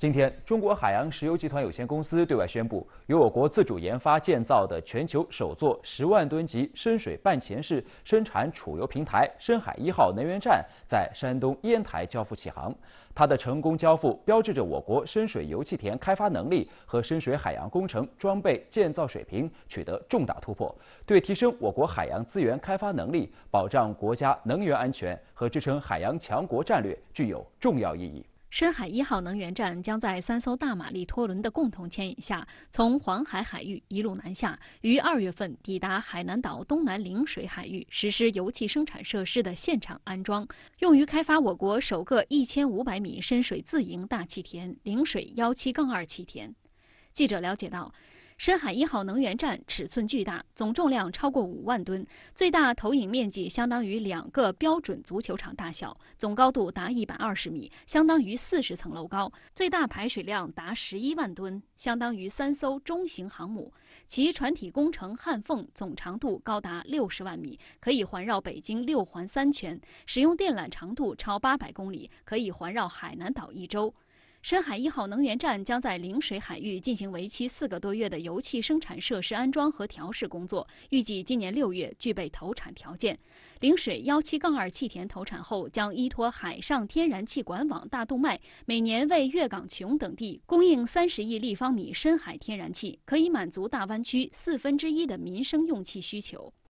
今天，中国海洋石油集团有限公司对外宣布，由我国自主研发建造的全球首座十万吨级深水半潜式生产储油平台“深海一号”能源站，在山东烟台交付起航。它的成功交付，标志着我国深水油气田开发能力和深水海洋工程装备建造水平取得重大突破，对提升我国海洋资源开发能力、保障国家能源安全和支撑海洋强国战略具有重要意义。深海一号能源站将在三艘大马力拖轮的共同牵引下，从黄海海域一路南下，于二月份抵达海南岛东南陵水海域，实施油气生产设施的现场安装，用于开发我国首个一千五百米深水自营大气田——陵水幺七杠二气田。记者了解到。深海一号能源站尺寸巨大，总重量超过五万吨，最大投影面积相当于两个标准足球场大小，总高度达一百二十米，相当于四十层楼高，最大排水量达十一万吨，相当于三艘中型航母。其船体工程焊缝总长度高达六十万米，可以环绕北京六环三圈；使用电缆长度超八百公里，可以环绕海南岛一周。深海一号能源站将在陵水海域进行为期四个多月的油气生产设施安装和调试工作，预计今年六月具备投产条件。陵水幺七杠二气田投产后，将依托海上天然气管网大动脉，每年为粤港琼等地供应三十亿立方米深海天然气，可以满足大湾区四分之一的民生用气需求。